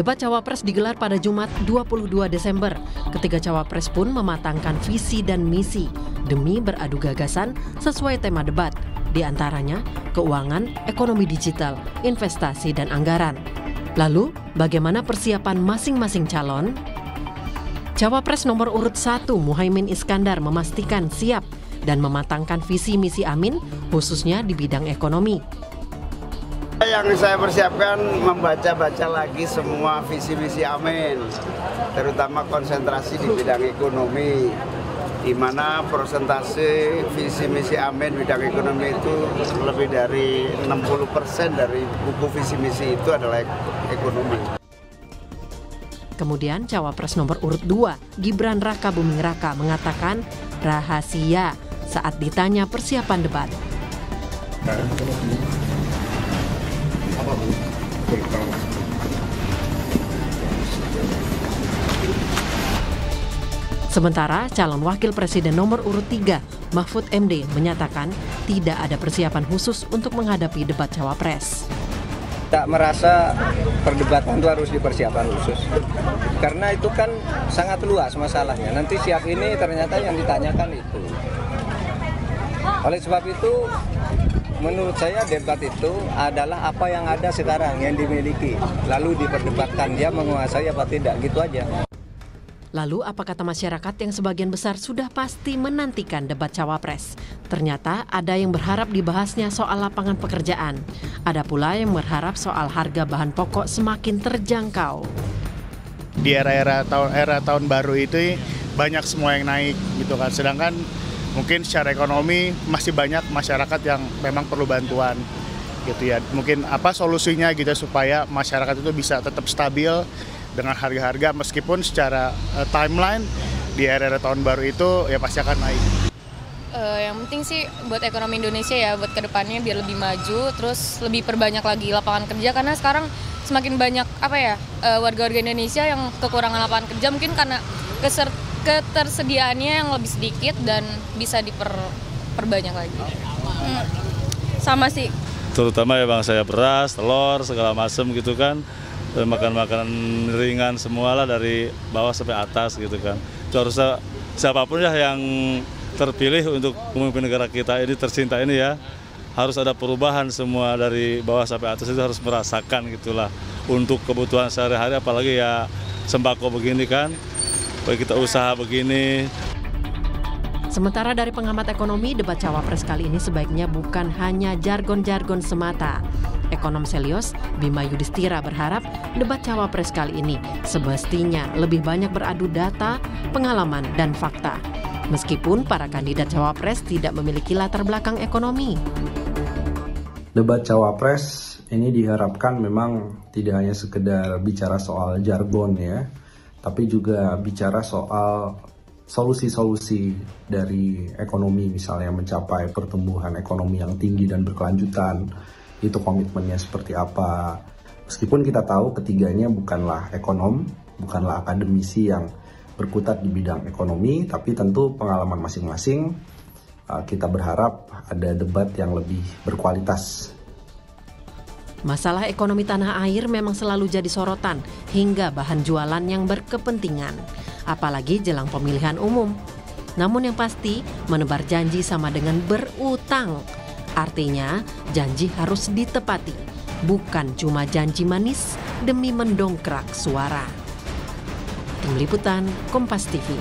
Debat cawapres digelar pada Jumat 22 Desember. Ketiga cawapres pun mematangkan visi dan misi demi beradu gagasan sesuai tema debat, di antaranya keuangan, ekonomi digital, investasi, dan anggaran. Lalu, bagaimana persiapan masing-masing calon? Cawapres nomor urut 1 Muhaymin Iskandar memastikan siap dan mematangkan visi misi Amin khususnya di bidang ekonomi. Yang saya persiapkan membaca-baca lagi semua visi misi Amin, terutama konsentrasi di bidang ekonomi, di mana persentase visi misi Amin bidang ekonomi itu lebih dari 60% dari buku visi misi itu adalah ekonomi. Kemudian cawapres nomor urut 2, Gibran Raka Buming Raka mengatakan rahasia saat ditanya persiapan debat. Sementara calon wakil presiden nomor urut 3 Mahfud MD menyatakan tidak ada persiapan khusus untuk menghadapi debat cawapres. Tak merasa perdebatan itu harus dipersiapkan khusus. Karena itu kan sangat luas masalahnya. Nanti siap ini ternyata yang ditanyakan itu. Oleh sebab itu menurut saya debat itu adalah apa yang ada sekarang yang dimiliki lalu diperdebatkan dia menguasai apa tidak gitu aja. Lalu apa kata masyarakat yang sebagian besar sudah pasti menantikan debat cawapres? Ternyata ada yang berharap dibahasnya soal lapangan pekerjaan. Ada pula yang berharap soal harga bahan pokok semakin terjangkau. Di era-era tahun era tahun baru itu banyak semua yang naik gitu kan. Sedangkan mungkin secara ekonomi masih banyak masyarakat yang memang perlu bantuan gitu ya mungkin apa solusinya gitu supaya masyarakat itu bisa tetap stabil dengan harga-harga meskipun secara uh, timeline di era-era tahun baru itu ya pasti akan naik. Uh, yang penting sih buat ekonomi Indonesia ya buat kedepannya biar lebih maju terus lebih perbanyak lagi lapangan kerja karena sekarang semakin banyak apa ya eh, warga-warga uh, Indonesia yang kekurangan lapangan kerja mungkin karena keser ketersediaannya yang lebih sedikit dan bisa diperbanyak lagi. Hmm. Sama sih. Terutama ya bang saya beras, telur, segala macam gitu kan. Eh, makan makan ringan semualah dari bawah sampai atas gitu kan. Itu harusnya siapapun ya yang terpilih untuk pemimpin negara kita ini tercinta ini ya harus ada perubahan semua dari bawah sampai atas itu harus merasakan gitulah untuk kebutuhan sehari-hari apalagi ya sembako begini kan kita usaha begini. Sementara dari pengamat ekonomi, debat cawapres kali ini sebaiknya bukan hanya jargon-jargon semata. Ekonom Selios, Bima Yudhistira berharap debat cawapres kali ini semestinya lebih banyak beradu data, pengalaman, dan fakta. Meskipun para kandidat cawapres tidak memiliki latar belakang ekonomi. Debat cawapres ini diharapkan memang tidak hanya sekedar bicara soal jargon ya, tapi juga bicara soal solusi-solusi dari ekonomi misalnya mencapai pertumbuhan ekonomi yang tinggi dan berkelanjutan itu komitmennya seperti apa meskipun kita tahu ketiganya bukanlah ekonom bukanlah akademisi yang berkutat di bidang ekonomi tapi tentu pengalaman masing-masing uh, kita berharap ada debat yang lebih berkualitas Masalah ekonomi tanah air memang selalu jadi sorotan hingga bahan jualan yang berkepentingan, apalagi jelang pemilihan umum. Namun yang pasti, menebar janji sama dengan berutang. Artinya, janji harus ditepati, bukan cuma janji manis demi mendongkrak suara. Tim Liputan, Kompas TV.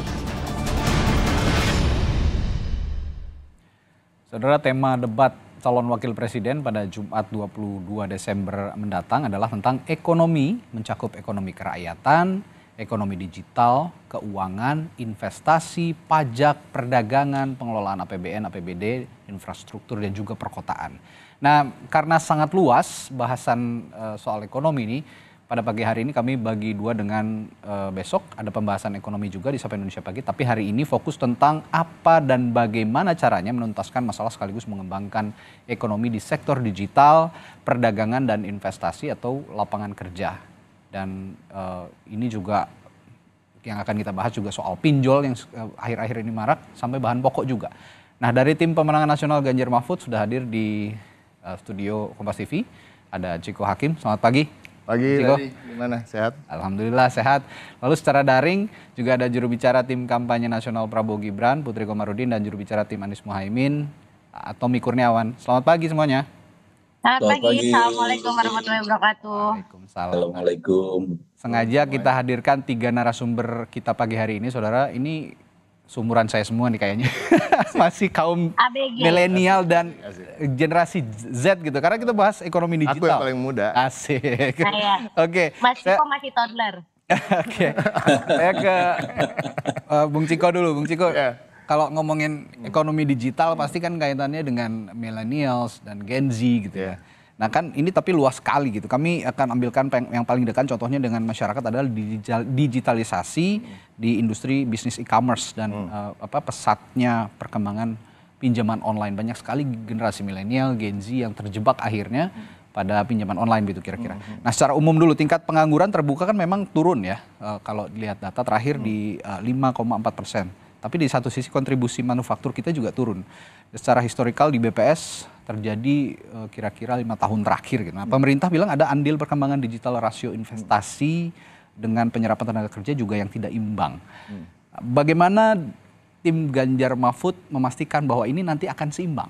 Saudara tema debat calon wakil presiden pada Jumat 22 Desember mendatang adalah tentang ekonomi, mencakup ekonomi kerakyatan, ekonomi digital, keuangan, investasi, pajak, perdagangan, pengelolaan APBN, APBD, infrastruktur dan juga perkotaan. Nah, karena sangat luas bahasan eh, soal ekonomi ini, pada pagi hari ini kami bagi dua dengan uh, besok ada pembahasan ekonomi juga di Sapa Indonesia Pagi. Tapi hari ini fokus tentang apa dan bagaimana caranya menuntaskan masalah sekaligus mengembangkan ekonomi di sektor digital, perdagangan dan investasi atau lapangan kerja. Dan uh, ini juga yang akan kita bahas juga soal pinjol yang eh, akhir-akhir ini marak sampai bahan pokok juga. Nah dari tim pemenangan nasional Ganjar Mahfud sudah hadir di uh, studio Kompas TV. Ada Ciko Hakim, selamat pagi. Pagi, Ciko. Gimana? Sehat? Alhamdulillah sehat. Lalu secara daring juga ada juru bicara tim kampanye nasional Prabowo Gibran, Putri Komarudin dan juru bicara tim Anies Muhaimin, Tommy Kurniawan. Selamat pagi semuanya. Selamat, Selamat pagi. pagi. Assalamualaikum warahmatullahi wabarakatuh. Waalaikumsalam. Assalamualaikum. Sengaja kita hadirkan tiga narasumber kita pagi hari ini, saudara. Ini seumuran saya semua nih kayaknya masih kaum milenial dan generasi Z gitu karena kita bahas ekonomi digital. Aku yang paling muda. Asik. Nah, Oke. Okay. masih saya... masih toddler. Oke. Saya ke uh, Bung Ciko dulu. Bung Ciko. Yeah. Kalau ngomongin ekonomi digital hmm. pasti kan kaitannya dengan millennials dan Gen Z gitu yeah. ya. ya. Nah kan ini tapi luas sekali gitu. Kami akan ambilkan yang paling dekat contohnya dengan masyarakat adalah digitalisasi di industri bisnis e-commerce dan hmm. uh, apa pesatnya perkembangan pinjaman online. Banyak sekali generasi milenial, Gen Z yang terjebak akhirnya pada pinjaman online gitu kira-kira. Hmm. hmm. Nah secara umum dulu tingkat pengangguran terbuka kan memang turun ya. Uh, kalau dilihat data terakhir hmm. di uh, eh, 5,4 persen. Tapi di satu sisi kontribusi manufaktur kita juga turun secara historikal di BPS terjadi eh, kira-kira lima -kira tahun terakhir gitu. Nah, pemerintah bilang ada andil perkembangan digital rasio investasi dengan penyerapan tenaga kerja juga yang tidak imbang. Hmm. Bagaimana tim Ganjar Mahfud memastikan bahwa ini nanti akan seimbang?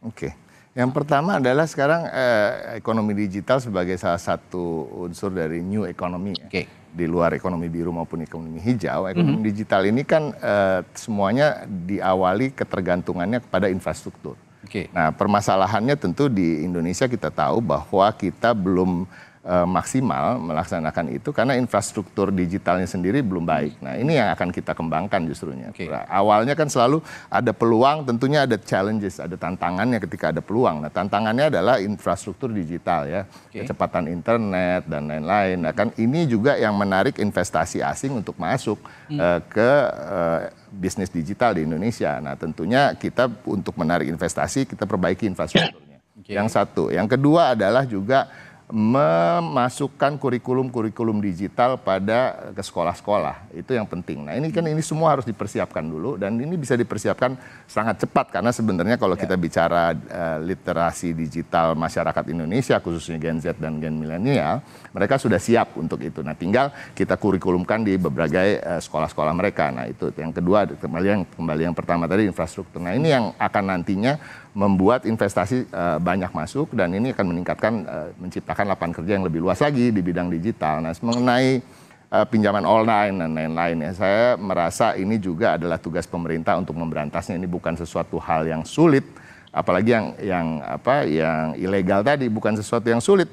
Oke. Okay. Yang pertama adalah sekarang eh, ekonomi digital sebagai salah satu unsur dari new economy ya. Oke. Okay. Di luar ekonomi biru maupun ekonomi hijau, mhm. ekonomi mm -hmm. digital ini kan eh, semuanya diawali ketergantungannya kepada infrastruktur. Okay. Nah, permasalahannya tentu di Indonesia kita tahu bahwa kita belum uh, maksimal melaksanakan itu karena infrastruktur digitalnya sendiri belum baik. Nah ini yang akan kita kembangkan justrunya. Okay. Nah, awalnya kan selalu ada peluang, tentunya ada challenges, ada tantangannya ketika ada peluang. Nah tantangannya adalah infrastruktur digital ya, okay. kecepatan internet dan lain-lain. Nah kan ini juga yang menarik investasi asing untuk masuk hmm. uh, ke uh, bisnis digital di Indonesia. Nah tentunya kita untuk menarik investasi kita perbaiki infrastrukturnya. Okay. Yang satu, yang kedua adalah juga memasukkan kurikulum-kurikulum digital pada eh, ke sekolah-sekolah. Itu yang penting. Nah, ini kan ini semua harus dipersiapkan dulu dan ini bisa dipersiapkan sangat cepat karena sebenarnya kalau ya. kita bicara uh, literasi digital masyarakat Indonesia khususnya Gen Z dan Gen milenial, mereka sudah siap untuk itu. Nah, tinggal kita kurikulumkan di berbagai sekolah sekolah-sekolah mereka. Nah, itu yang kedua kembali yang kembali yang pertama tadi infrastruktur. Nah, ini yang akan nantinya membuat investasi uh, banyak masuk dan ini akan meningkatkan uh, menciptakan lapangan kerja yang lebih luas lagi di bidang digital. Nah, mengenai uh, pinjaman online dan lain-lain ya, saya merasa ini juga adalah tugas pemerintah untuk memberantasnya. Ini bukan sesuatu hal yang sulit, apalagi yang yang apa yang ilegal tadi bukan sesuatu yang sulit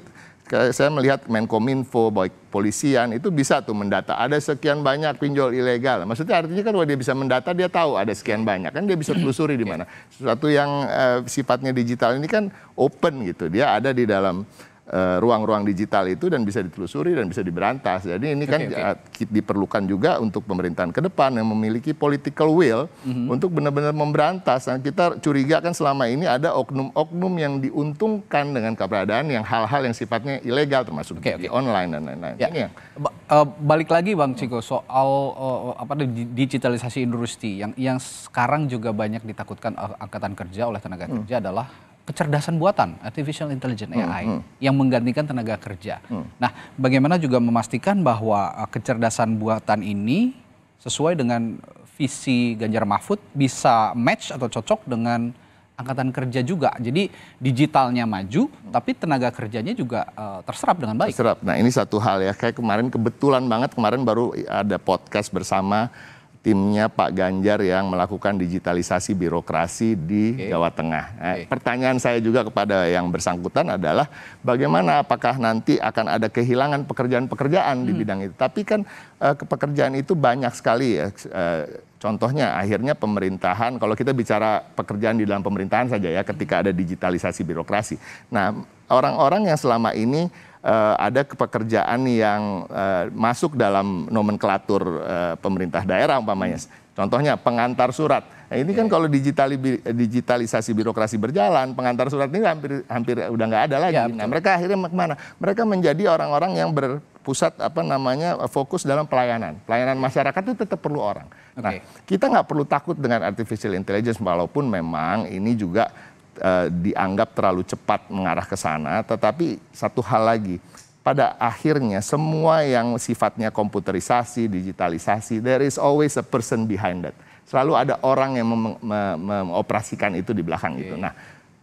saya melihat Menkominfo, baik polisian itu bisa tuh mendata ada sekian banyak pinjol ilegal. Maksudnya artinya kan kalau dia bisa mendata dia tahu ada sekian banyak kan dia bisa hmm. telusuri di iya. mana. Sesuatu yang uh, sifatnya digital ini kan open gitu. Dia ada di dalam Eh, ruang-ruang uh, digital itu dan bisa ditelusuri dan bisa diberantas. Jadi ini kan okay, okay. Eh, diperlukan juga untuk pemerintahan ke depan yang memiliki political will mm-hmm. untuk benar-benar memberantas. Nah, kita curiga kan selama ini ada oknum-oknum yang diuntungkan dengan keberadaan yang hal-hal yang sifatnya ilegal termasuk okay, okay. online dan lain-lain. Ya. Ini yang... ba uh, balik lagi Bang Ciko soal uh, apa digitalisasi industri yang yang sekarang juga banyak ditakutkan angkatan kerja oleh tenaga hmm. kerja adalah kecerdasan buatan artificial intelligence AI hmm, hmm. yang menggantikan tenaga kerja. Hmm. Nah, bagaimana juga memastikan bahwa uh, kecerdasan buatan ini sesuai dengan visi Ganjar Mahfud bisa match atau cocok dengan angkatan kerja juga. Jadi digitalnya maju hmm. tapi tenaga kerjanya juga uh, terserap dengan baik. Terserap. Nah, ini satu hal ya. Kayak kemarin kebetulan banget kemarin baru ada podcast bersama timnya Pak Ganjar yang melakukan digitalisasi birokrasi di okay. Jawa Tengah. Nah, okay. Pertanyaan saya juga kepada yang bersangkutan adalah bagaimana apakah nanti akan ada kehilangan pekerjaan-pekerjaan hmm. di bidang itu. Tapi kan uh, eh, pekerjaan itu banyak sekali ya. Uh, Contohnya akhirnya pemerintahan, kalau kita bicara pekerjaan di dalam pemerintahan saja ya, ketika hmm. ada digitalisasi birokrasi. Nah, orang-orang yang selama ini uh, ada pekerjaan yang uh, masuk dalam nomenklatur uh, pemerintah daerah umpamanya. Hmm. Contohnya pengantar surat. Nah, ini kan yeah. kalau digitali, digitalisasi birokrasi berjalan, pengantar surat ini hampir hampir udah nggak ada lagi. Yeah, nah, mereka akhirnya kemana? Mereka menjadi orang-orang yang berpusat apa namanya fokus dalam pelayanan. Pelayanan masyarakat itu tetap perlu orang. Okay. Nah, kita nggak perlu takut dengan artificial intelligence walaupun memang ini juga uh, dianggap terlalu cepat mengarah ke sana. Tetapi satu hal lagi, pada akhirnya semua yang sifatnya komputerisasi, digitalisasi, there is always a person behind that. Selalu ada orang yang mem mengoperasikan itu di belakang okay. itu. Iya, iya. Nah,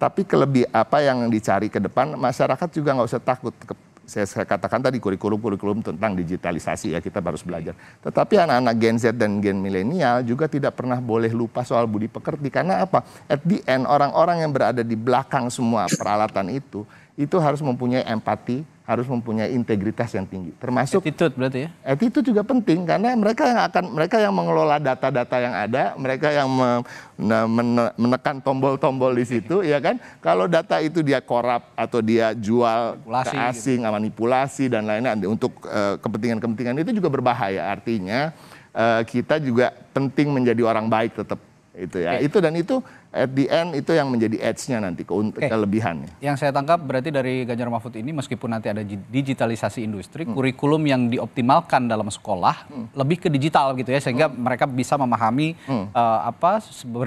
tapi kelebih apa yang dicari ke depan, masyarakat juga nggak usah takut saya, katakan tadi kurikulum-kurikulum tentang digitalisasi ya kita harus belajar. Tetapi anak-anak Gen Z dan Gen milenial juga tidak pernah boleh lupa soal budi pekerti karena apa? At the end orang-orang yang berada di belakang semua peralatan itu itu harus mempunyai empati, harus mempunyai integritas yang tinggi. Termasuk attitude berarti ya. Attitude juga penting karena mereka yang akan mereka yang mengelola data-data yang ada, mereka yang menekan tombol-tombol di situ ya kan. Kalau data itu dia korup atau dia jual manipulasi, ke gitu. asing, gitu. manipulasi dan lain-lain untuk eh, kepentingan-kepentingan uh, itu juga berbahaya. Artinya uh, kita juga penting menjadi orang baik tetap itu ya. Okay. Itu dan itu at the end itu yang menjadi edge-nya nanti ke okay. kelebihannya. Yang saya tangkap berarti dari Ganjar Mahfud ini meskipun nanti ada digitalisasi industri, hmm. kurikulum yang dioptimalkan dalam sekolah hmm. lebih ke digital gitu ya sehingga hmm. mereka bisa memahami hmm. uh, apa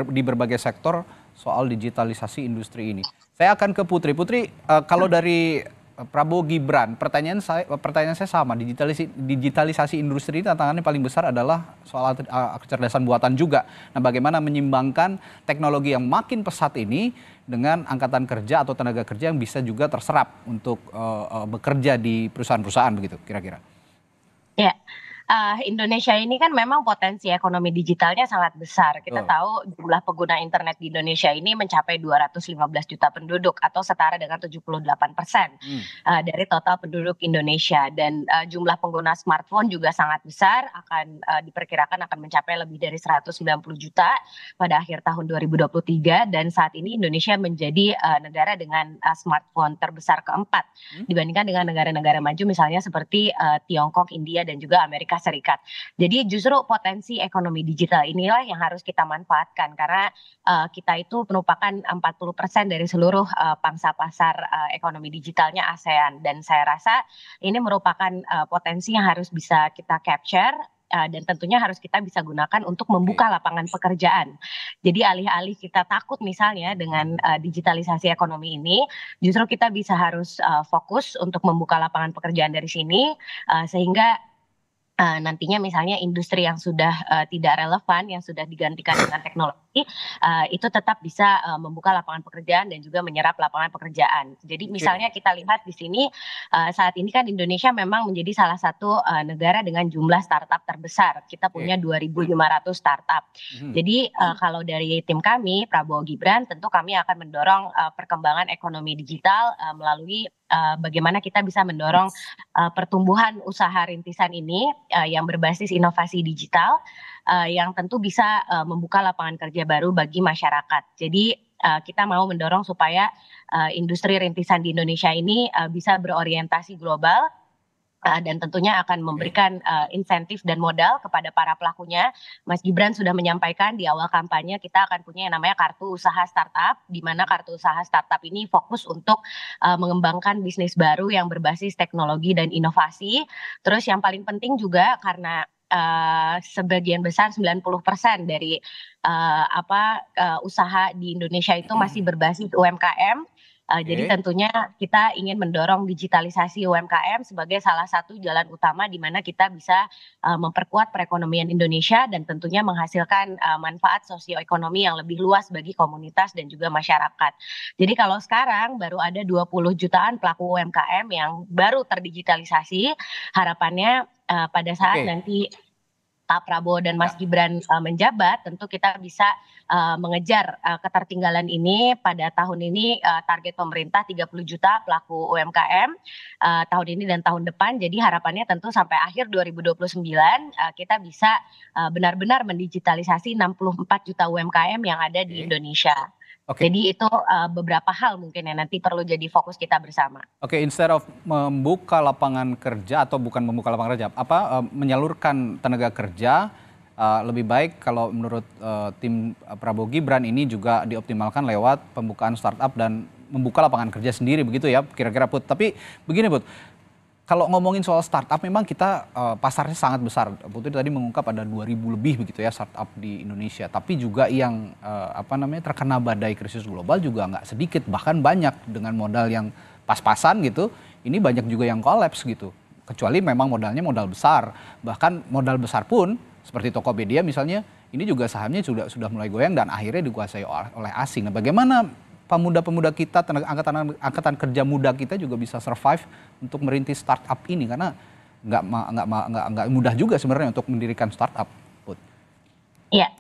di berbagai sektor soal digitalisasi industri ini. Saya akan ke Putri. Putri, uh, kalau hmm. dari Prabowo Gibran. Pertanyaan saya pertanyaan saya sama, digitalisasi digitalisasi industri tantangannya paling besar adalah soal kecerdasan buatan juga. Nah, bagaimana menyimbangkan teknologi yang makin pesat ini dengan angkatan kerja atau tenaga kerja yang bisa juga terserap untuk uh, uh, bekerja di perusahaan-perusahaan begitu kira-kira. Ya uh, Indonesia ini kan memang potensi ekonomi digitalnya sangat besar. Kita oh. tahu jumlah pengguna internet di Indonesia ini mencapai 215 juta penduduk atau setara dengan 78 persen hmm. uh, dari total penduduk Indonesia dan uh, jumlah pengguna smartphone juga sangat besar akan uh, diperkirakan akan mencapai lebih dari 190 juta pada akhir tahun 2023 dan saat ini Indonesia menjadi uh, negara dengan uh, smartphone terbesar keempat hmm. dibandingkan dengan negara-negara maju misalnya seperti uh, Tiongkok, India dan juga Amerika Serikat. Jadi justru potensi ekonomi digital inilah yang harus kita manfaatkan karena uh, kita itu merupakan 40% dari seluruh uh, pangsa pasar uh, ekonomi digitalnya ASEAN dan saya rasa ini merupakan uh, potensi yang harus bisa kita capture dan tentunya harus kita bisa gunakan untuk membuka lapangan pekerjaan. Jadi alih-alih kita takut misalnya dengan uh, digitalisasi ekonomi ini, justru kita bisa harus uh, fokus untuk membuka lapangan pekerjaan dari sini uh, sehingga uh, nantinya misalnya industri yang sudah uh, tidak relevan yang sudah digantikan dengan teknologi uh, itu tetap bisa uh, membuka lapangan pekerjaan dan juga menyerap lapangan pekerjaan. Jadi misalnya kita lihat di sini uh, saat ini kan Indonesia memang menjadi salah satu uh, negara dengan jumlah startup terbesar. Kita punya 2.500 startup. Hmm. Jadi uh, kalau dari tim kami Prabowo Gibran tentu kami akan mendorong uh, perkembangan ekonomi digital uh, melalui uh, bagaimana kita bisa mendorong uh, pertumbuhan usaha rintisan ini uh, yang berbasis inovasi digital uh, yang tentu bisa uh, membuka lapangan kerja baru bagi masyarakat. Jadi uh, kita mau mendorong supaya uh, industri rintisan di Indonesia ini uh, bisa berorientasi global Eh, dan tentunya akan memberikan uh, insentif dan modal kepada para pelakunya. Mas Gibran sudah menyampaikan di awal kampanye kita akan punya yang namanya kartu usaha startup, di mana iya. kartu usaha startup ini fokus untuk uh, mengembangkan bisnis baru yang berbasis teknologi dan inovasi. Terus yang paling penting juga karena Uh, sebagian besar 90% dari uh, apa uh, usaha di Indonesia itu masih berbasis UMKM okay. Eh, jadi tentunya kita ingin mendorong digitalisasi UMKM sebagai salah satu jalan utama di mana kita bisa eh, memperkuat perekonomian Indonesia dan tentunya menghasilkan eh, manfaat sosioekonomi yang lebih luas bagi komunitas dan juga masyarakat. Jadi kalau sekarang baru ada 20 jutaan pelaku UMKM yang baru terdigitalisasi, harapannya pada saat okay. nanti Pak Prabowo dan Mas iya. Gibran uh, menjabat, tentu kita bisa uh, mengejar uh, ketertinggalan ini pada tahun ini uh, target pemerintah 30 juta pelaku UMKM uh, tahun ini dan tahun depan. Jadi harapannya tentu sampai akhir 2029 uh, kita bisa benar-benar uh, benar -benar mendigitalisasi 64 juta UMKM yang ada di Indonesia. Okay. Jadi itu uh, beberapa hal mungkin yang nanti perlu jadi fokus kita bersama. Oke, okay, instead of membuka lapangan kerja atau bukan membuka lapangan kerja, apa uh, menyalurkan tenaga kerja uh, lebih baik kalau menurut uh, tim Prabowo Gibran ini juga dioptimalkan lewat pembukaan startup dan membuka lapangan kerja sendiri begitu ya kira-kira Put. Tapi begini Put, kalau ngomongin soal startup memang kita uh, pasarnya sangat besar. Putri tadi mengungkap ada 2000 lebih begitu ya startup di Indonesia. Tapi juga yang uh, apa namanya terkena badai krisis global juga nggak sedikit, bahkan banyak dengan modal yang pas-pasan gitu. Ini banyak juga yang kolaps gitu. Kecuali memang modalnya modal besar. Bahkan modal besar pun seperti Tokopedia misalnya ini juga sahamnya sudah sudah mulai goyang dan akhirnya dikuasai oleh asing. Nah, bagaimana pemuda-pemuda kita, tenaga angkatan angkatan kerja muda kita juga bisa survive untuk merintis startup ini karena nggak nggak nggak mudah juga sebenarnya untuk mendirikan startup. Iya. Yeah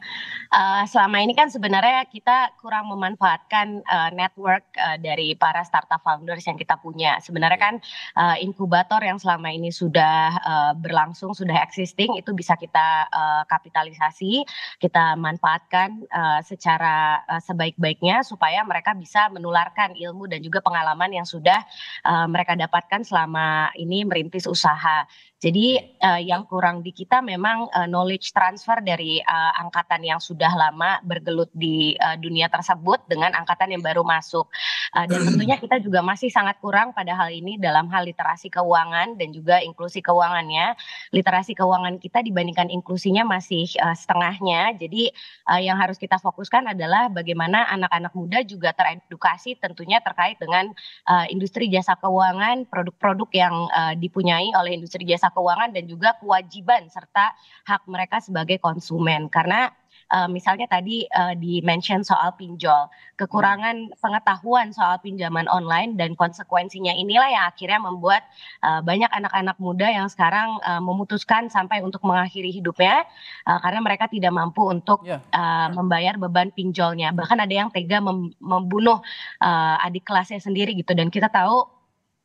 uh, selama ini kan sebenarnya kita kurang memanfaatkan uh, network uh, dari para startup founders yang kita punya. Sebenarnya iya. kan uh, inkubator yang selama ini sudah uh, berlangsung, sudah existing itu bisa kita uh, kapitalisasi, kita manfaatkan uh, secara uh, sebaik-baiknya supaya mereka bisa menularkan ilmu dan juga pengalaman yang sudah uh, mereka dapatkan selama ini merintis usaha. Jadi uh, yang kurang di kita memang uh, knowledge transfer dari uh, angkatan yang sudah lama bergelut di uh, dunia tersebut dengan angkatan yang baru masuk. Uh, dan hmm. tentunya kita juga masih sangat kurang pada hal ini dalam hal literasi keuangan dan juga inklusi keuangannya. Literasi keuangan kita dibandingkan inklusinya masih uh, setengahnya. Jadi uh, yang harus kita fokuskan adalah bagaimana anak-anak muda juga teredukasi tentunya terkait dengan uh, industri jasa keuangan, produk-produk yang uh, dipunyai oleh industri jasa keuangan dan juga kewajiban serta hak mereka sebagai konsumen karena uh, misalnya tadi uh, eh, di mention soal pinjol, kekurangan hmm. pengetahuan soal pinjaman online dan konsekuensinya inilah yang akhirnya membuat uh, banyak anak-anak muda yang sekarang uh, memutuskan sampai untuk mengakhiri hidupnya uh, karena mereka tidak mampu untuk yeah. Ya. uh, ya. membayar beban pinjolnya. Bahkan ada yang tega mem membunuh uh, adik kelasnya sendiri gitu dan kita tahu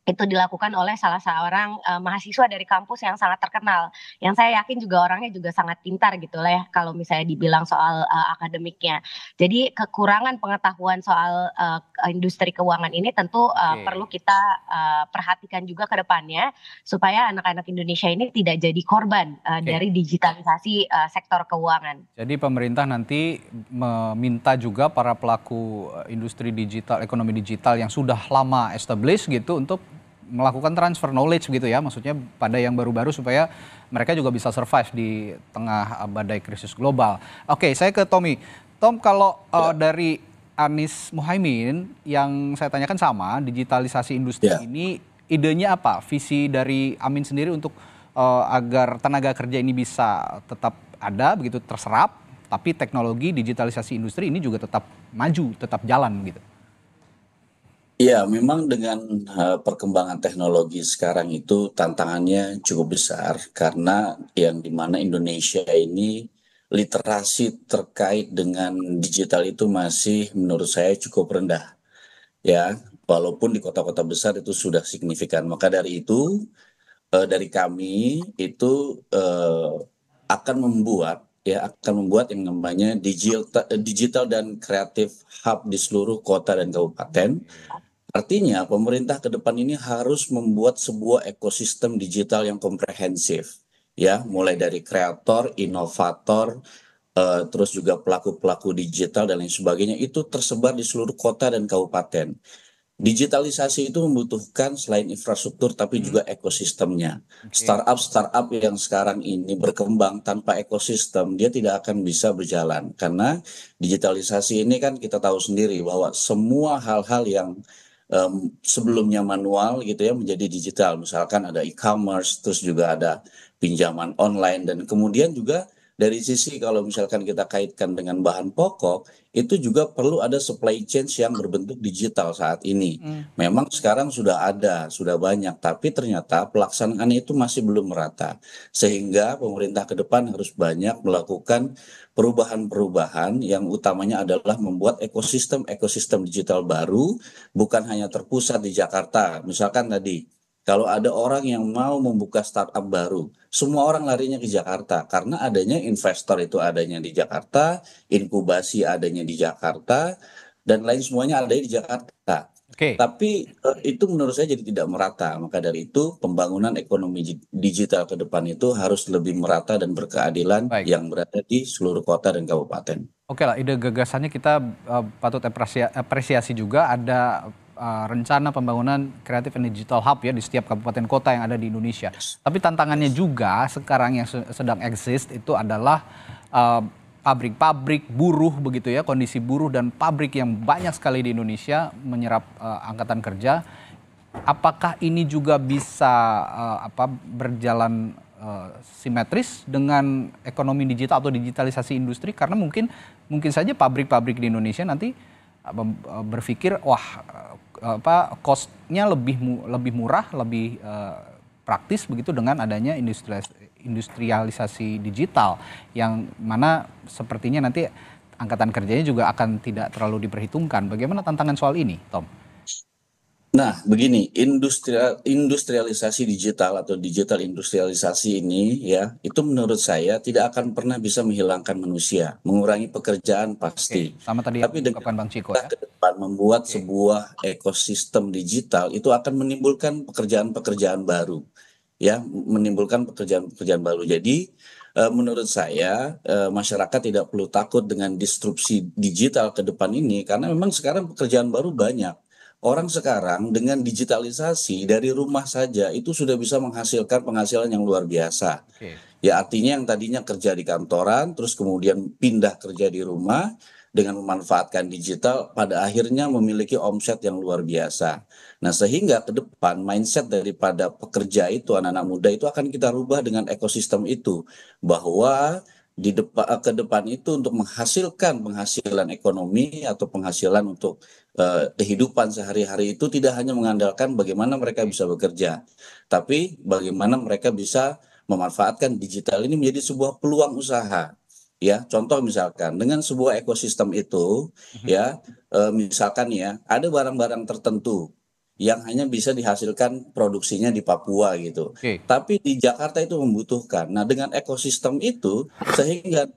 itu dilakukan oleh salah seorang uh, mahasiswa dari kampus yang sangat terkenal, yang saya yakin juga orangnya juga sangat pintar gitu lah ya kalau misalnya dibilang soal uh, akademiknya. Jadi kekurangan pengetahuan soal uh, industri keuangan ini tentu uh, okay. perlu kita uh, perhatikan juga ke depannya supaya anak-anak Indonesia ini tidak jadi korban uh, okay. dari digitalisasi uh, sektor keuangan. Jadi pemerintah nanti meminta juga para pelaku industri digital, ekonomi digital yang sudah lama established gitu untuk melakukan transfer knowledge gitu ya, maksudnya pada yang baru-baru supaya mereka juga bisa survive di tengah eh, badai krisis global. Oke, okay, saya ke Tommy. Tom, kalau uh, dari Anies Muhaimin yang saya tanyakan sama, digitalisasi industri yeah. ini idenya apa? Visi dari Amin sendiri untuk uh, agar tenaga kerja ini bisa tetap ada begitu terserap, tapi teknologi digitalisasi industri ini juga tetap maju, tetap jalan gitu. Ya, memang dengan uh, perkembangan teknologi sekarang itu tantangannya cukup besar karena yang dimana Indonesia ini literasi terkait dengan digital itu masih menurut saya cukup rendah. Ya, walaupun di kota-kota besar itu sudah signifikan. Maka dari itu uh, dari kami itu uh, akan membuat ya akan membuat yang namanya digital, eh, digital dan kreatif hub di seluruh kota dan kabupaten. Artinya pemerintah ke depan ini harus membuat sebuah ekosistem digital yang komprehensif ya, mulai dari kreator, inovator, Uh, terus juga pelaku-pelaku digital dan lain sebagainya itu tersebar di seluruh kota dan kabupaten. Digitalisasi itu membutuhkan selain infrastruktur tapi hmm. juga ekosistemnya. Okay. Startup startup yang sekarang ini berkembang tanpa ekosistem dia tidak akan bisa berjalan karena digitalisasi ini kan kita tahu sendiri bahwa semua hal-hal yang um, sebelumnya manual gitu ya menjadi digital. Misalkan ada e-commerce, terus juga ada pinjaman online dan kemudian juga dari sisi kalau misalkan kita kaitkan dengan bahan pokok itu juga perlu ada supply chain yang berbentuk digital saat ini. Hmm. Memang sekarang sudah ada, sudah banyak, tapi ternyata pelaksanaannya itu masih belum merata. Sehingga pemerintah ke depan harus banyak melakukan perubahan-perubahan yang utamanya adalah membuat ekosistem-ekosistem digital baru bukan hanya terpusat di Jakarta. Misalkan tadi kalau ada orang yang mau membuka startup baru, semua orang larinya ke Jakarta karena adanya investor itu adanya di Jakarta, inkubasi adanya di Jakarta, dan lain semuanya ada di Jakarta. Okay. Tapi eh, itu menurut saya jadi tidak merata. Maka dari itu pembangunan ekonomi digital ke depan itu harus lebih merata dan berkeadilan Baik. yang berada di seluruh kota dan kabupaten. Oke okay lah, ide gagasannya kita uh, patut apresiasi juga. Ada Eh, rencana pembangunan kreatif and Digital Hub ya di setiap kabupaten kota yang ada di Indonesia. Tapi tantangannya juga sekarang yang sedang exist itu adalah eh, pabrik-pabrik uh, buruh begitu ya, kondisi buruh dan pabrik yang banyak sekali di Indonesia menyerap uh, angkatan kerja. Apakah ini juga bisa uh, apa berjalan simetris dengan ekonomi digital atau digitalisasi industri karena mungkin mungkin saja pabrik-pabrik di Indonesia nanti E, berpikir wah e, apa costnya lebih lebih murah lebih e, praktis begitu dengan adanya industrialisasi digital yang mana sepertinya nanti angkatan kerjanya juga akan tidak terlalu diperhitungkan bagaimana tantangan soal ini Tom? Nah, begini, industrial industrialisasi digital atau digital industrialisasi ini ya, itu menurut saya tidak akan pernah bisa menghilangkan manusia, mengurangi pekerjaan pasti. Oke, sama tadi Tapi dengan Bang Ciko ya. Ke depan membuat Oke. sebuah ekosistem digital itu akan menimbulkan pekerjaan-pekerjaan baru. Ya, menimbulkan pekerjaan-pekerjaan baru. Jadi, eh, menurut saya eh, masyarakat tidak perlu takut dengan disrupsi digital ke depan ini karena memang sekarang pekerjaan baru banyak Orang sekarang dengan digitalisasi dari rumah saja itu sudah bisa menghasilkan penghasilan yang luar biasa. Okay. Ya artinya yang tadinya kerja di kantoran terus kemudian pindah kerja di rumah dengan memanfaatkan digital pada akhirnya memiliki omset yang luar biasa. Nah, sehingga ke depan mindset daripada pekerja itu anak-anak muda itu akan kita rubah dengan ekosistem itu bahwa di depan eh, ke depan itu untuk menghasilkan penghasilan ekonomi atau penghasilan untuk eh, kehidupan sehari-hari itu tidak hanya mengandalkan bagaimana mereka bisa bekerja, tapi bagaimana mereka bisa memanfaatkan digital ini menjadi sebuah peluang usaha. Ya, contoh misalkan dengan sebuah ekosistem itu, mhm. ya, eh, misalkan ya ada barang-barang tertentu yang hanya bisa dihasilkan produksinya di Papua gitu. Okay. Tapi di Jakarta itu membutuhkan. Nah, dengan ekosistem itu sehingga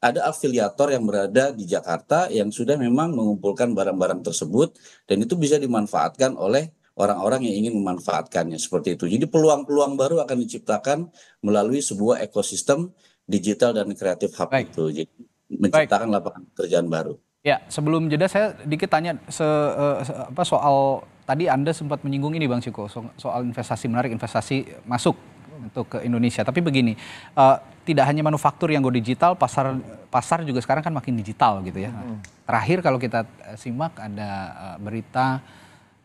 ada afiliator yang berada di Jakarta yang sudah memang mengumpulkan barang-barang tersebut dan itu bisa dimanfaatkan oleh orang-orang yang ingin memanfaatkannya seperti itu. Jadi peluang-peluang baru akan diciptakan melalui sebuah ekosistem digital dan kreatif hub Baik. itu. Jadi menciptakan Baik. lapangan pekerjaan baru. Ya, sebelum jeda saya dikit tanya se, eh, se, apa soal tadi Anda sempat menyinggung ini Bang Syuko, so soal investasi menarik investasi masuk untuk ke Indonesia. Tapi begini, uh, tidak hanya manufaktur yang go digital, pasar pasar juga sekarang kan makin digital gitu ya. Hmm. Terakhir kalau kita simak ada uh, berita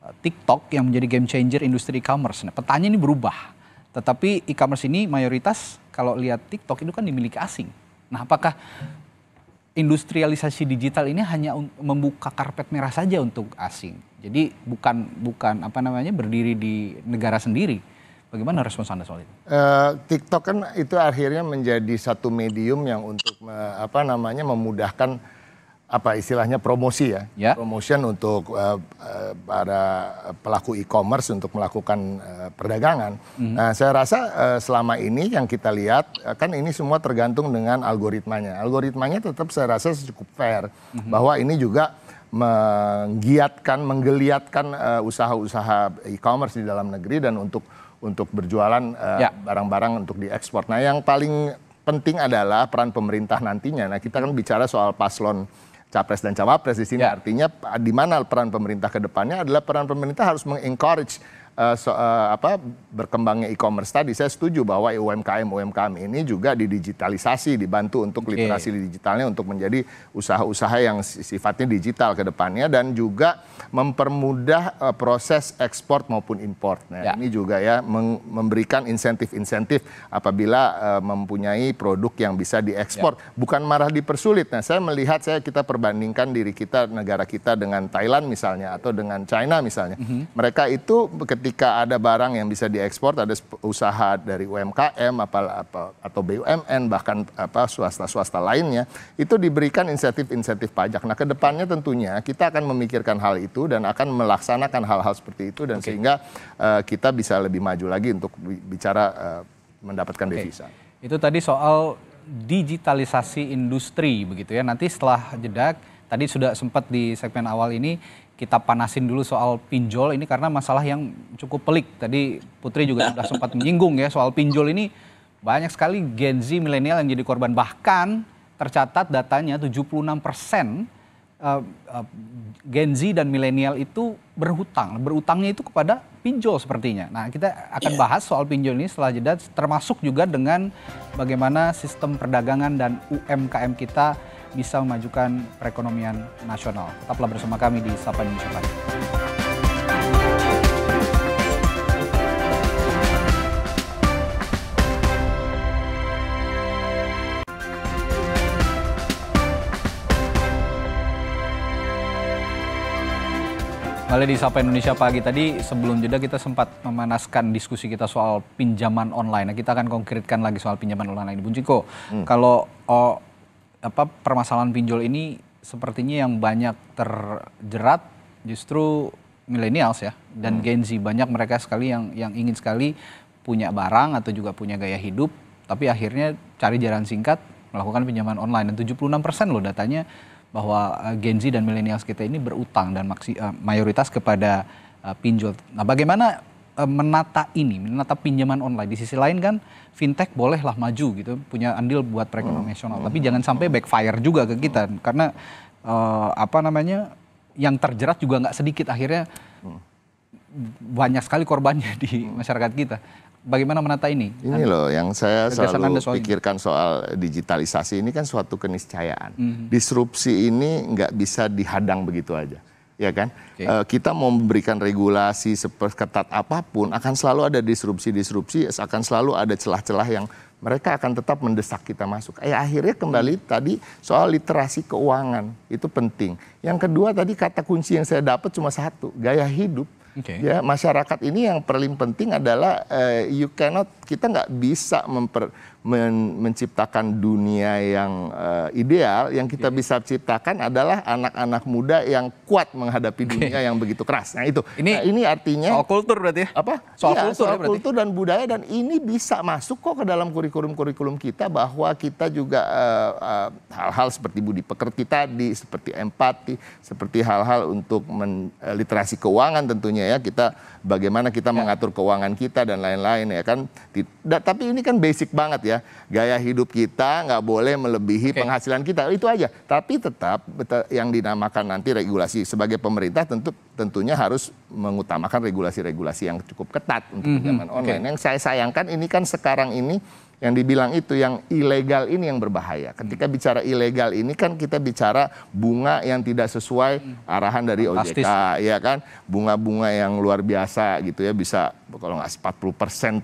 uh, TikTok yang menjadi game changer industri e-commerce. Nah, petanya ini berubah. Tetapi e-commerce ini mayoritas kalau lihat TikTok itu kan dimiliki asing. Nah, apakah industrialisasi digital ini hanya membuka karpet merah saja untuk asing. Jadi bukan bukan apa namanya berdiri di negara sendiri. Bagaimana respons Anda soal itu? Uh, TikTok kan itu akhirnya menjadi satu medium yang untuk uh, apa namanya memudahkan apa istilahnya promosi ya, ya. promotion untuk uh, para pelaku e-commerce untuk melakukan uh, perdagangan. Mm-hmm. Nah, saya rasa uh, selama ini yang kita lihat kan ini semua tergantung dengan algoritmanya. Algoritmanya tetap saya rasa cukup fair mm-hmm. bahwa ini juga menggiatkan, menggeliatkan uh, usaha-usaha e-commerce di dalam negeri dan untuk untuk berjualan uh, ya. barang-barang untuk diekspor. Nah, yang paling penting adalah peran pemerintah nantinya. Nah, kita kan bicara soal paslon capres dan cawapres di sini. Ya. Artinya di mana peran pemerintah ke depannya adalah peran pemerintah harus mengencourage Eh, so, uh, apa berkembangnya e-commerce tadi saya setuju bahwa UMKM UMKM ini juga didigitalisasi dibantu untuk literasi digitalnya untuk menjadi usaha-usaha yang sifatnya digital ke depannya dan juga mempermudah uh, proses ekspor maupun import. Nah, ya. ini juga ya memberikan insentif-insentif apabila uh, mempunyai produk yang bisa diekspor, ya. bukan marah dipersulit. Nah, saya melihat saya kita perbandingkan diri kita negara kita dengan Thailand misalnya atau dengan China misalnya. Uh mhm. -huh. Mereka itu ketika ketika ada barang yang bisa diekspor, ada usaha dari UMKM apa, apa atau BUMN bahkan apa swasta-swasta lainnya, itu diberikan insentif-insentif pajak. Nah, ke depannya tentunya kita akan memikirkan hal itu dan akan melaksanakan hal-hal seperti itu dan okay. sehingga uh, kita bisa lebih maju lagi untuk bicara uh, mendapatkan okay. devisa. Itu tadi soal digitalisasi industri begitu ya. Nanti setelah jeda tadi sudah sempat di segmen awal ini kita panasin dulu soal pinjol ini karena masalah yang cukup pelik. Tadi Putri juga sudah sempat menyinggung ya soal pinjol ini banyak sekali Gen Z milenial yang jadi korban. Bahkan tercatat datanya 76 persen uh, uh, Gen Z dan milenial itu berhutang. Berhutangnya itu kepada pinjol sepertinya. Nah kita akan iya. bahas soal pinjol ini setelah jeda termasuk juga dengan bagaimana sistem perdagangan dan UMKM kita bisa memajukan perekonomian nasional. Tetaplah bersama kami di Sapa Indonesia Pagi. Kembali di Sapa Indonesia Pagi tadi sebelum jeda kita sempat memanaskan diskusi kita soal pinjaman online. Nah, kita akan konkretkan lagi soal pinjaman online ini. Bung Ciko, hmm. kalau oh, apa permasalahan pinjol ini sepertinya yang banyak terjerat justru milenials ya dan hmm. Gen Z banyak mereka sekali yang yang ingin sekali punya barang atau juga punya gaya hidup tapi akhirnya cari jalan singkat melakukan pinjaman online dan 76% loh datanya bahwa eh, Gen Z dan milenials kita ini berutang dan maksi, uh, mayoritas kepada uh, pinjol. Nah, bagaimana Eh, menata ini, menata pinjaman online. Di sisi lain kan fintech bolehlah maju gitu, punya andil buat perekonomian hmm. nasional. Tapi jangan sampai backfire juga ke kita karena uh, apa namanya yang terjerat juga nggak sedikit akhirnya hmm. banyak sekali korbannya di hmm. masyarakat kita. Bagaimana menata ini? Ini loh yang saya selalu soal pikirkan soal digitalisasi ini kan suatu keniscayaan. Hmm. Disrupsi ini nggak bisa dihadang begitu aja ya kan? Okay. Eh, kita mau memberikan regulasi seketat apapun akan selalu ada disrupsi-disrupsi, akan selalu ada celah-celah yang mereka akan tetap mendesak kita masuk. Eh akhirnya kembali tadi soal literasi keuangan itu penting. Yang kedua tadi kata kunci yang saya dapat cuma satu, gaya hidup. Okay. Ya masyarakat ini yang paling penting adalah uh, you cannot kita nggak bisa memper men menciptakan dunia yang uh, ideal yang kita iya. bisa ciptakan adalah anak-anak muda yang kuat menghadapi dunia yang begitu keras. Nah itu ini nah, ini artinya soal kultur berarti ya? apa soal iya, kultur ya soal ya, kultur dan budaya dan ini bisa masuk kok ke dalam kurikulum-kurikulum kita bahwa kita juga eh, eh, hal-hal uh, uh, seperti budi pekerti tadi, seperti empati, seperti hal-hal untuk men, literasi keuangan tentunya ya kita bagaimana kita ya. mengatur keuangan kita dan lain-lain ya kan. tapi ini kan basic banget ya ya gaya hidup kita nggak boleh melebihi okay. penghasilan kita itu aja tapi tetap yang dinamakan nanti regulasi sebagai pemerintah tentu tentunya harus mengutamakan regulasi-regulasi yang cukup ketat untuk pinjaman mm -hmm. online okay. yang saya sayangkan ini kan sekarang ini yang dibilang itu yang ilegal ini yang berbahaya. Hmm. Ketika bicara ilegal ini kan kita bicara bunga yang tidak sesuai hmm. arahan dari OJK Pastis. ya kan. Bunga-bunga yang luar biasa gitu ya bisa kalau nggak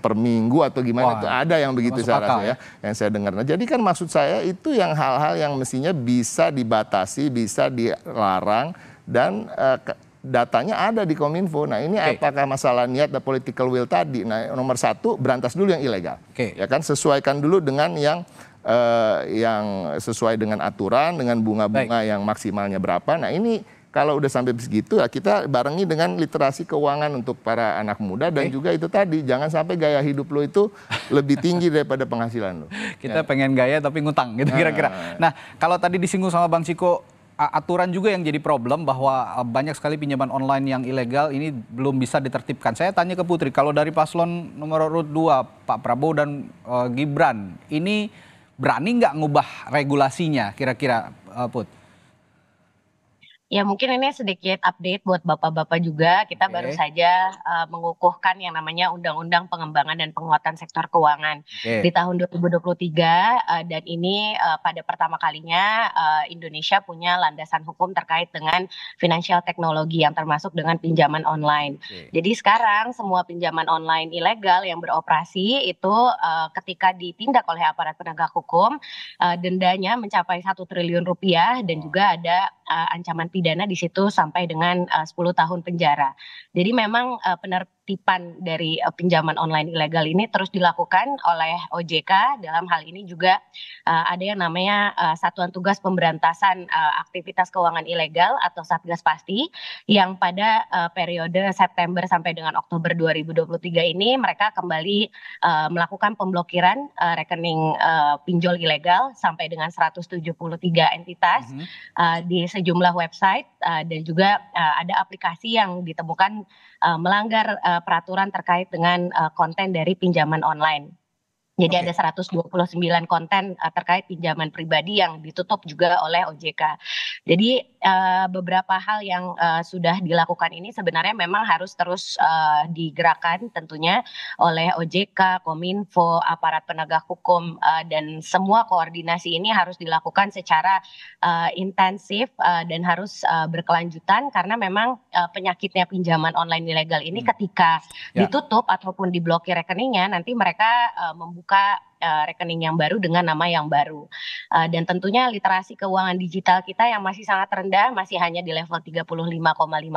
40% per minggu atau gimana Wah, itu ada yang begitu saya rasa ya, ya yang saya dengar. Nah, jadi kan maksud saya itu yang hal-hal yang mestinya bisa dibatasi, bisa dilarang dan uh, datanya ada di Kominfo. Nah ini okay. apakah masalah niat dan political will tadi? Nah nomor satu berantas dulu yang ilegal, okay. ya kan sesuaikan dulu dengan yang uh, yang sesuai dengan aturan, dengan bunga-bunga yang maksimalnya berapa. Nah ini kalau udah sampai begitu ya kita barengi dengan literasi keuangan untuk para anak muda dan juga itu tadi jangan sampai gaya hidup lo itu lebih tinggi daripada penghasilan lo. Kita ya. pengen gaya tapi ngutang gitu nah. kira-kira. Nah. nah, kalau tadi disinggung sama Bang Ciko aturan juga yang jadi problem bahwa e, banyak sekali pinjaman online yang ilegal ini belum bisa ditertibkan. Saya tanya ke Putri, kalau dari paslon nomor urut 2 Pak Prabowo dan uh, Gibran, ini berani nggak ngubah regulasinya kira-kira uh, Put? Ya mungkin ini sedikit update buat bapak-bapak juga. Kita okay. baru saja uh, mengukuhkan yang namanya Undang-Undang Pengembangan dan Penguatan Sektor Keuangan okay. di tahun 2023 uh, eh, dan ini uh, pada pertama kalinya uh, Indonesia punya landasan hukum terkait dengan financial teknologi yang termasuk dengan pinjaman online. Okay. Jadi sekarang semua pinjaman online ilegal yang beroperasi itu uh, ketika ditindak oleh aparat penegak hukum uh, dendanya mencapai satu triliun rupiah dan juga ada uh, ancaman pidana di situ sampai dengan eh, uh, 10 tahun penjara. Jadi memang uh, pener penertiban dari uh, pinjaman online ilegal ini terus dilakukan oleh OJK dalam hal ini juga uh, ada yang namanya uh, Satuan Tugas Pemberantasan uh, Aktivitas Keuangan Ilegal atau Satgas Pasti yang pada uh, periode September sampai dengan Oktober 2023 ini mereka kembali uh, melakukan pemblokiran uh, rekening uh, pinjol ilegal sampai dengan 173 entitas mm -hmm. uh, di sejumlah website uh, dan juga uh, ada aplikasi yang ditemukan uh, melanggar uh, Eh, peraturan terkait dengan eh, konten dari pinjaman online jadi okay. ada 129 konten uh, terkait pinjaman pribadi yang ditutup juga oleh OJK. Jadi uh, beberapa hal yang uh, sudah dilakukan ini sebenarnya memang harus terus uh, digerakkan tentunya oleh OJK, Kominfo, aparat penegak hukum uh, dan semua koordinasi ini harus dilakukan secara uh, intensif uh, dan harus uh, berkelanjutan karena memang uh, penyakitnya pinjaman online ilegal ini hmm. ketika yeah. ditutup ataupun diblokir rekeningnya nanti mereka uh, membuka membuka uh, rekening yang baru dengan nama yang baru. Uh, dan tentunya literasi keuangan digital kita yang masih sangat rendah, masih hanya di level 35,5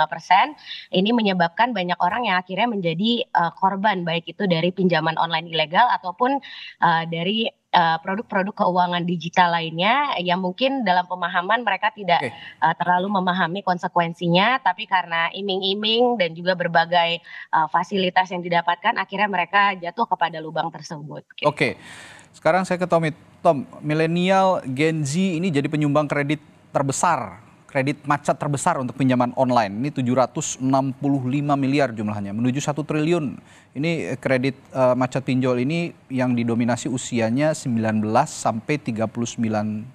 persen. Ini menyebabkan banyak orang yang akhirnya menjadi uh, korban, baik itu dari pinjaman online ilegal ataupun uh, dari Eh, produk-produk keuangan digital lainnya yang mungkin dalam pemahaman mereka tidak okay. uh, eh, terlalu memahami konsekuensinya tapi karena iming-iming dan juga berbagai uh, fasilitas yang didapatkan akhirnya mereka jatuh kepada lubang tersebut. Gitu. Oke. Okay. Sekarang saya ke Tommy. Tom, milenial Gen Z ini jadi penyumbang kredit terbesar kredit macet terbesar untuk pinjaman online. Ini 765 miliar jumlahnya, menuju 1 triliun. Ini eh, kredit uh, macet pinjol ini yang didominasi usianya 19 sampai 39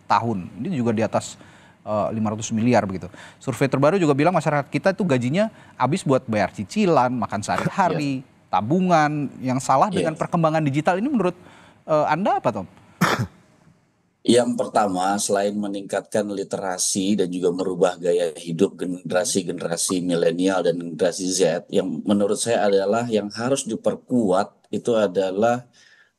tahun. Ini juga di atas uh, eh, 500 miliar begitu. Survei terbaru juga bilang masyarakat kita itu gajinya habis buat bayar cicilan, makan sehari-hari, yes. Iya. tabungan. Yang salah yes. dengan iya. perkembangan digital ini menurut uh, Anda apa, Tom? Yang pertama, selain meningkatkan literasi dan juga merubah gaya hidup generasi-generasi milenial dan generasi Z, yang menurut saya adalah yang harus diperkuat itu adalah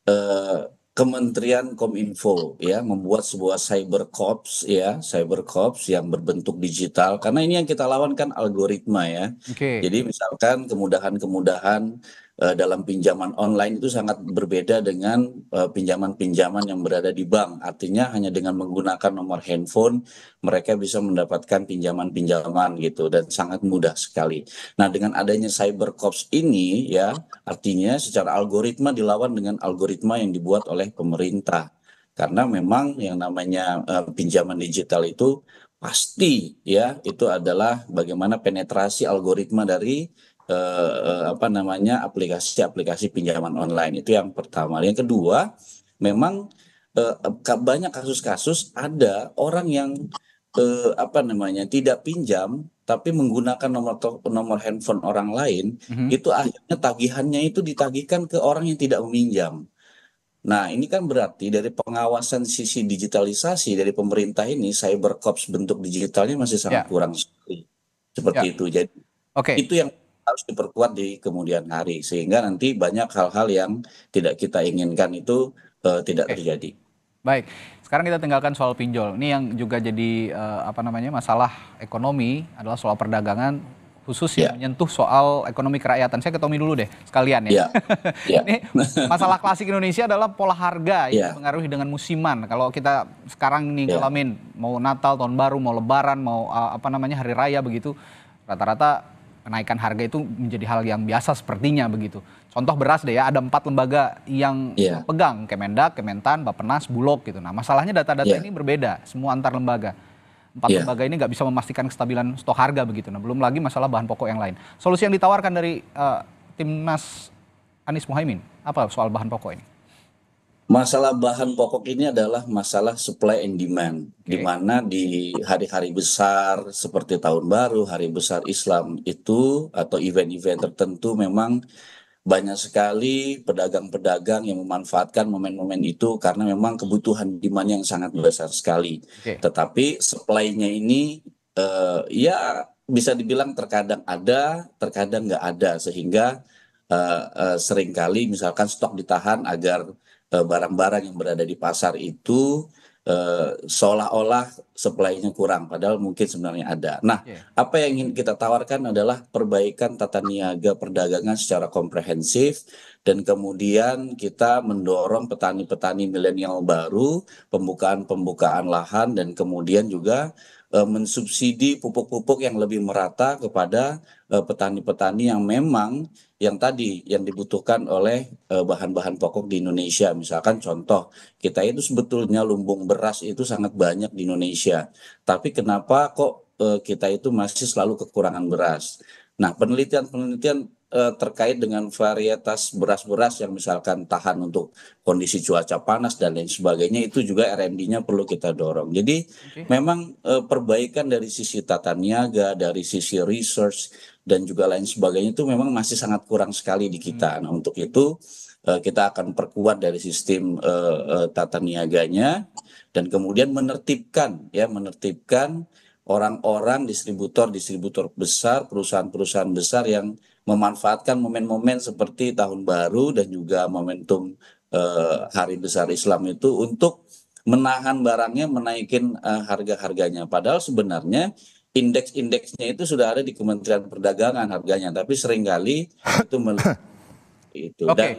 eh, Kementerian Kominfo ya membuat sebuah cyber corps ya cyber corps yang berbentuk digital karena ini yang kita lawan kan algoritma ya. Okay. Jadi misalkan kemudahan-kemudahan Eh, dalam pinjaman online itu sangat berbeda dengan eh, pinjaman-pinjaman yang berada di bank. Artinya hanya dengan menggunakan nomor handphone mereka bisa mendapatkan pinjaman-pinjaman gitu dan sangat mudah sekali. Nah, dengan adanya cyber cops ini ya artinya secara algoritma dilawan dengan algoritma yang dibuat oleh pemerintah. Karena memang yang namanya uh, pinjaman digital itu pasti ya itu adalah bagaimana penetrasi algoritma dari Eh, eh, apa namanya aplikasi-aplikasi pinjaman online itu yang pertama. Yang kedua, memang eh, banyak kasus-kasus ada orang yang eh, apa namanya tidak pinjam tapi menggunakan nomor nomor handphone orang lain mm-hmm. itu akhirnya tagihannya itu ditagihkan ke orang yang tidak meminjam. Nah, ini kan berarti dari pengawasan sisi digitalisasi dari pemerintah ini cyber cops bentuk digitalnya masih sangat yeah. kurang sekali. Seperti yeah. itu. Jadi okay. itu yang harus diperkuat di kemudian hari sehingga nanti banyak hal-hal yang tidak kita inginkan itu uh, tidak okay. terjadi. Baik, sekarang kita tinggalkan soal pinjol. Ini yang juga jadi uh, apa namanya masalah ekonomi adalah soal perdagangan khusus yeah. Ya. menyentuh soal ekonomi kerakyatan. Saya ke Tommy dulu deh sekalian ya. Yeah. Yeah. Ini masalah klasik Indonesia adalah pola harga yang yeah. dipengaruhi dengan musiman. Kalau kita sekarang nih yeah. ngalamin mau Natal, tahun baru, mau lebaran, mau uh, apa namanya hari raya begitu, rata-rata kenaikan harga itu menjadi hal yang biasa sepertinya begitu. Contoh beras deh ya, ada empat lembaga yang yeah. pegang, Kemendak, Kementan, Bapenas, Bulog gitu. Nah masalahnya data-data yeah. ini berbeda, semua antar lembaga. Empat yeah. lembaga ini nggak bisa memastikan kestabilan stok harga begitu. Nah belum lagi masalah bahan pokok yang lain. Solusi yang ditawarkan dari uh, timnas Anies Muhaimin, apa soal bahan pokok ini? Masalah bahan pokok ini adalah masalah supply and demand, okay. di mana di hari-hari besar seperti Tahun Baru, hari besar Islam itu atau event-event tertentu memang banyak sekali pedagang-pedagang yang memanfaatkan momen-momen itu karena memang kebutuhan demand yang sangat besar sekali. Okay. Tetapi supply-nya ini uh, ya bisa dibilang terkadang ada, terkadang nggak ada sehingga uh, uh, seringkali misalkan stok ditahan agar Eh, barang-barang yang berada di pasar itu eh, seolah-olah supply-nya kurang padahal mungkin sebenarnya ada. Nah, iya. apa yang ingin kita tawarkan adalah perbaikan tata niaga perdagangan secara komprehensif dan kemudian kita mendorong petani-petani milenial baru, pembukaan-pembukaan lahan dan kemudian juga eh, mensubsidi pupuk-pupuk yang lebih merata kepada Eh, petani-petani yang memang yang tadi yang dibutuhkan oleh eh, bahan-bahan pokok di Indonesia. Misalkan contoh, kita itu sebetulnya lumbung beras itu sangat banyak di Indonesia. Tapi kenapa kok eh, kita itu masih selalu kekurangan beras? Nah, penelitian-penelitian terkait dengan varietas beras-beras yang misalkan tahan untuk kondisi cuaca panas dan lain sebagainya itu juga R&D-nya perlu kita dorong. Jadi okay. memang perbaikan dari sisi tata niaga, dari sisi research dan juga lain sebagainya itu memang masih sangat kurang sekali di kita. Hmm. Nah, untuk itu eh, kita akan perkuat dari sistem uh, uh, tata niaganya dan kemudian menertibkan ya menertibkan orang-orang distributor-distributor besar, perusahaan-perusahaan besar yang memanfaatkan momen-momen seperti tahun baru dan juga momentum uh, hari besar Islam itu untuk menahan barangnya, menaikin uh, harga-harganya. Padahal sebenarnya indeks indeksnya itu sudah ada di Kementerian Perdagangan harganya, tapi seringkali itu itu okay. dan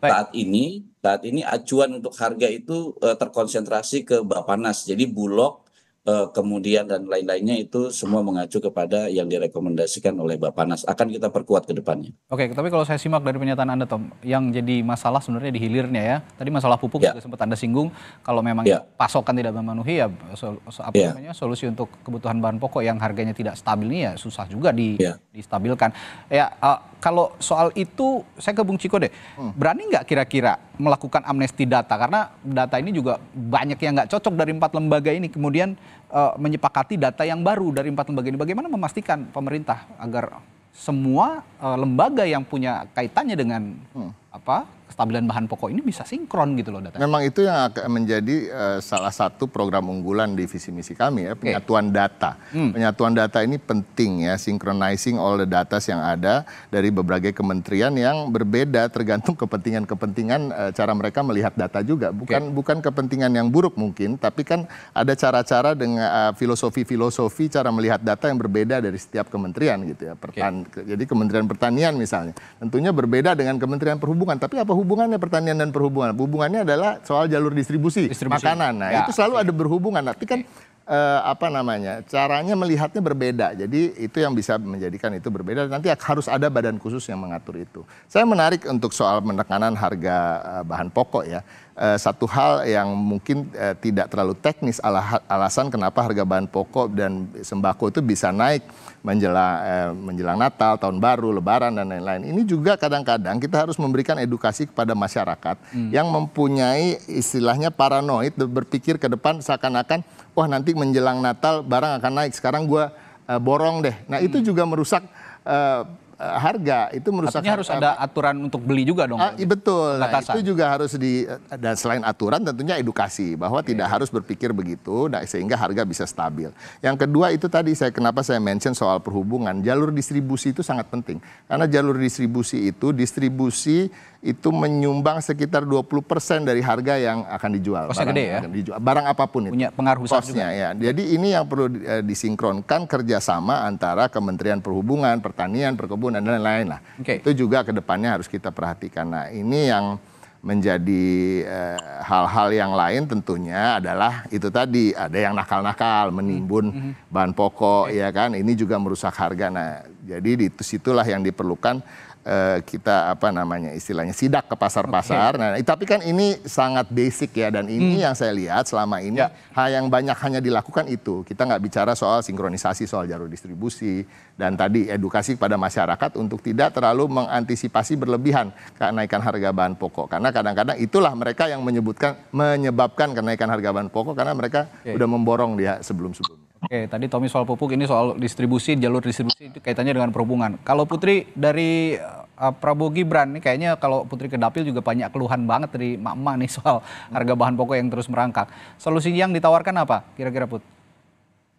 Baik. saat ini saat ini acuan untuk harga itu uh, terkonsentrasi ke Bapanas. Jadi Bulog Eh, kemudian dan lain-lainnya itu semua mengacu kepada yang direkomendasikan oleh Bapak Nas. Akan kita perkuat ke depannya. Oke, tapi kalau saya simak dari pernyataan Anda, Tom, yang jadi masalah sebenarnya di hilirnya ya. Tadi masalah pupuk ya. juga sempat Anda singgung. Kalau memang ya. pasokan tidak memenuhi ya, so, so, apa ya. namanya, solusi untuk kebutuhan bahan pokok yang harganya tidak stabil ini ya susah juga di, ya. distabilkan. Ya, uh, kalau soal itu saya ke Bung Ciko deh. Hmm. Berani nggak kira-kira melakukan amnesti data? Karena data ini juga banyak yang nggak cocok dari empat lembaga ini. Kemudian uh, menyepakati data yang baru dari empat lembaga ini. Bagaimana memastikan pemerintah agar semua uh, lembaga yang punya kaitannya dengan hmm. apa kestabilan bahan pokok ini bisa sinkron gitu loh data. Memang itu yang akan menjadi uh, salah satu program unggulan di visi misi kami ya, penyatuan okay. data. Hmm. Penyatuan data ini penting ya, synchronizing all the data yang ada dari berbagai kementerian yang berbeda tergantung kepentingan-kepentingan uh, cara mereka melihat data juga. Bukan okay. bukan kepentingan yang buruk mungkin, tapi kan ada cara-cara dengan eh, filosofi-filosofi uh, cara melihat data yang berbeda dari setiap kementerian gitu ya. Pertan okay. jadi Kementerian Pertanian misalnya, tentunya berbeda dengan Kementerian Perhubungan, tapi apa hubungan hubungannya pertanian dan perhubungan? Hubungannya adalah soal jalur distribusi, distribusi. makanan. Nah, ya. itu selalu ada berhubungan. Nanti kan eh, apa namanya caranya melihatnya berbeda. Jadi itu yang bisa menjadikan itu berbeda. Nanti harus ada badan khusus yang mengatur itu. Saya menarik untuk soal menekanan harga eh, bahan pokok ya. Eh, satu hal yang mungkin eh, tidak terlalu teknis ala, alasan kenapa harga bahan pokok dan sembako itu bisa naik menjelang eh, menjelang Natal, tahun baru, Lebaran dan lain-lain. Ini juga kadang-kadang kita harus memberikan edukasi kepada masyarakat hmm. yang mempunyai istilahnya paranoid berpikir ke depan seakan-akan wah nanti menjelang Natal barang akan naik. Sekarang gue uh, borong deh. Nah hmm. itu juga merusak uh, harga itu merusak harus ada aturan untuk beli juga dong. Ah, betul. Nah, itu juga harus di eh, dan selain aturan tentunya edukasi bahwa iya. tidak harus berpikir begitu nah, sehingga harga bisa stabil. Yang kedua itu tadi saya kenapa saya mention soal perhubungan, jalur distribusi itu sangat penting. Karena jalur distribusi itu distribusi itu menyumbang sekitar 20% dari harga yang akan dijual. barang, gede ya? Akan dijual, barang apapun itu. Punya pengaruh besar juga. ya. Jadi ini yang perlu eh, disinkronkan kerjasama antara Kementerian Perhubungan, Pertanian, Perkebunan, dan lain-lain lah. Okay. Itu juga ke depannya harus kita perhatikan. Nah ini yang menjadi eh, hal-hal yang lain tentunya adalah itu tadi. Ada yang nakal-nakal, menimbun mm -hmm. bahan pokok, okay. ya kan. Ini juga merusak harga. Nah jadi di situlah yang diperlukan Uh, kita apa namanya istilahnya sidak ke pasar-pasar. Okay. Nah, tapi kan ini sangat basic ya dan ini hmm. yang saya lihat selama ini ya. hal yang banyak hanya dilakukan itu. Kita nggak bicara soal sinkronisasi soal jalur distribusi dan tadi edukasi kepada masyarakat untuk tidak terlalu mengantisipasi berlebihan kenaikan harga bahan pokok karena kadang-kadang itulah mereka yang menyebutkan menyebabkan kenaikan harga bahan pokok karena mereka okay. memborong dia sebelum-sebelumnya. Oke, tadi Tommy soal pupuk, ini soal distribusi, jalur distribusi itu kaitannya dengan perhubungan. Kalau Putri dari uh, Prabowo Gibran, ini kayaknya kalau Putri ke dapil juga banyak keluhan banget dari mak-mak nih soal harga bahan pokok yang terus merangkak. Solusi yang ditawarkan apa kira-kira Put?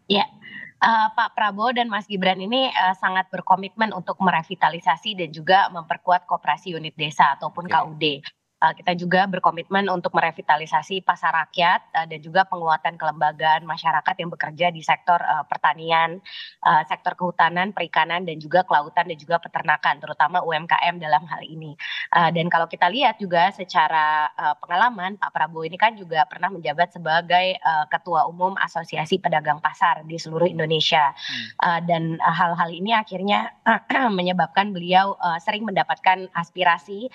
Ya, uh, Pak Prabowo dan Mas Gibran ini uh, sangat berkomitmen untuk merevitalisasi dan juga memperkuat kooperasi unit desa ataupun okay. KUD Eh, kita juga berkomitmen untuk merevitalisasi pasar rakyat eh, dan juga penguatan kelembagaan masyarakat yang bekerja di sektor eh, pertanian, sektor kehutanan, perikanan dan juga kelautan dan juga peternakan terutama UMKM dalam hal ini. dan kalau kita lihat juga secara pengalaman Pak Prabowo ini kan juga pernah menjabat sebagai ketua umum Asosiasi Pedagang Pasar di seluruh Indonesia. Hmm. dan hal-hal ini akhirnya menyebabkan beliau sering mendapatkan aspirasi,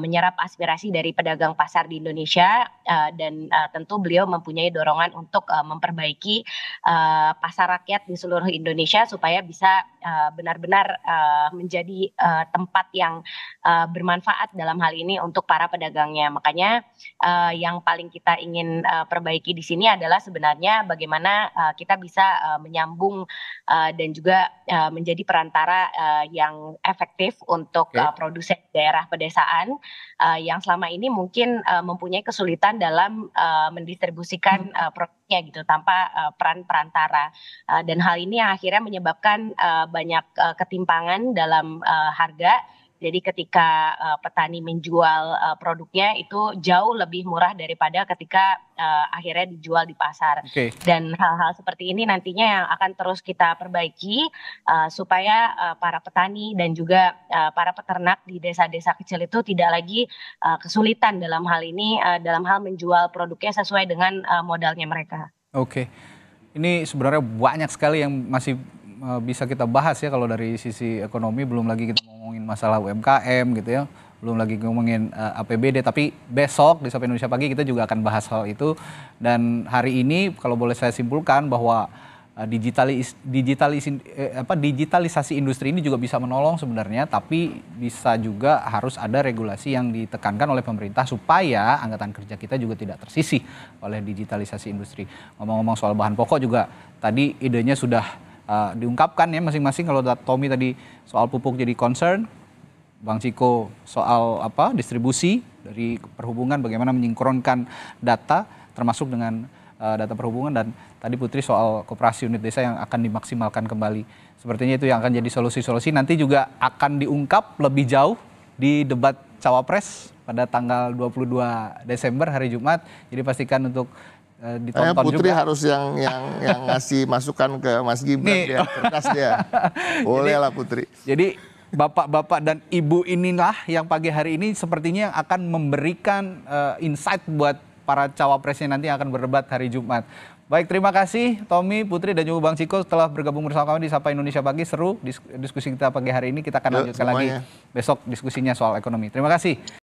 menyerap aspirasi sih dari pedagang pasar di Indonesia uh, dan uh, tentu beliau mempunyai dorongan untuk uh, memperbaiki uh, pasar rakyat di seluruh Indonesia supaya bisa benar benar-benar uh, menjadi uh, tempat yang uh, bermanfaat dalam hal ini untuk para pedagangnya. Makanya uh, yang paling kita ingin uh, perbaiki di sini adalah sebenarnya bagaimana uh, kita bisa uh, menyambung uh, dan juga uh, menjadi perantara uh, yang efektif untuk okay. uh, produsen daerah pedesaan uh, yang selama selama ini mungkin uh, mempunyai kesulitan dalam uh, mendistribusikan uh, produknya gitu tanpa uh, peran perantara uh, dan hal ini yang akhirnya menyebabkan uh, banyak uh, ketimpangan dalam uh, harga jadi ketika uh, petani menjual uh, produknya itu jauh lebih murah daripada ketika uh, akhirnya dijual di pasar. Okay. Dan hal-hal seperti ini nantinya yang akan terus kita perbaiki uh, supaya uh, para petani dan juga uh, para peternak di desa-desa kecil itu tidak lagi uh, kesulitan dalam hal ini uh, dalam hal menjual produknya sesuai dengan uh, modalnya mereka. Oke. Okay. Ini sebenarnya banyak sekali yang masih bisa kita bahas ya kalau dari sisi ekonomi belum lagi kita masalah UMKM gitu ya belum lagi ngomongin uh, eh, APBD tapi besok di Sapa Indonesia Pagi kita juga akan bahas hal itu dan hari ini kalau boleh saya simpulkan bahwa uh, digitalis digitalis eh, apa digitalisasi industri ini juga bisa menolong sebenarnya tapi bisa juga harus ada regulasi yang ditekankan oleh pemerintah supaya angkatan kerja kita juga tidak tersisih oleh digitalisasi industri. Ngomong-ngomong soal bahan pokok juga tadi idenya sudah uh, diungkapkan ya masing-masing kalau Tommy tadi soal pupuk jadi concern, Bang Ciko soal apa distribusi dari perhubungan bagaimana menyingkronkan data termasuk dengan uh, data perhubungan dan tadi Putri soal kooperasi unit desa yang akan dimaksimalkan kembali. Sepertinya itu yang akan jadi solusi-solusi nanti juga akan diungkap lebih jauh di debat cawapres pada tanggal 22 Desember hari Jumat. Jadi pastikan untuk Eh, eh, ditonton Ayah Putri juga. harus yang yang yang ngasih masukan ke Mas Gibran Nih. biar cerdas dia. Boleh lah Putri. Jadi bapak-bapak dan ibu inilah yang pagi hari ini sepertinya yang akan memberikan uh, insight buat para cawapresnya nanti akan berdebat hari Jumat. Baik, terima kasih Tommy, Putri dan juga Bang Ciko telah bergabung bersama kami di Sapa Indonesia Pagi. Seru diskusi kita pagi hari ini. Kita akan lanjutkan lagi besok diskusinya soal ekonomi. Terima kasih.